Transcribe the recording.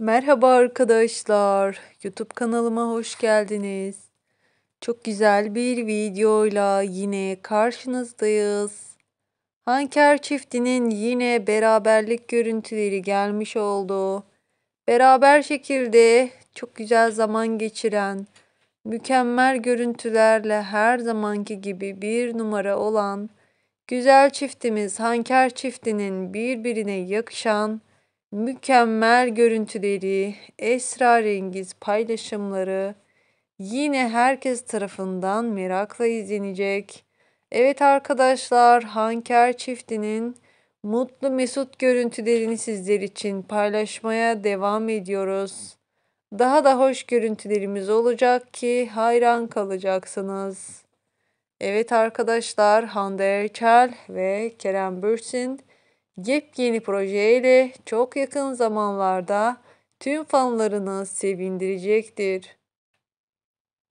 Merhaba arkadaşlar. YouTube kanalıma hoş geldiniz. Çok güzel bir videoyla yine karşınızdayız. Hanker çiftinin yine beraberlik görüntüleri gelmiş oldu. Beraber şekilde çok güzel zaman geçiren, mükemmel görüntülerle her zamanki gibi bir numara olan güzel çiftimiz Hanker çiftinin birbirine yakışan mükemmel görüntüleri, esrarengiz paylaşımları yine herkes tarafından merakla izlenecek. Evet arkadaşlar, Hanker çiftinin mutlu mesut görüntülerini sizler için paylaşmaya devam ediyoruz. Daha da hoş görüntülerimiz olacak ki hayran kalacaksınız. Evet arkadaşlar Hande Erçel ve Kerem Bürsin yepyeni projeyle çok yakın zamanlarda tüm fanlarını sevindirecektir.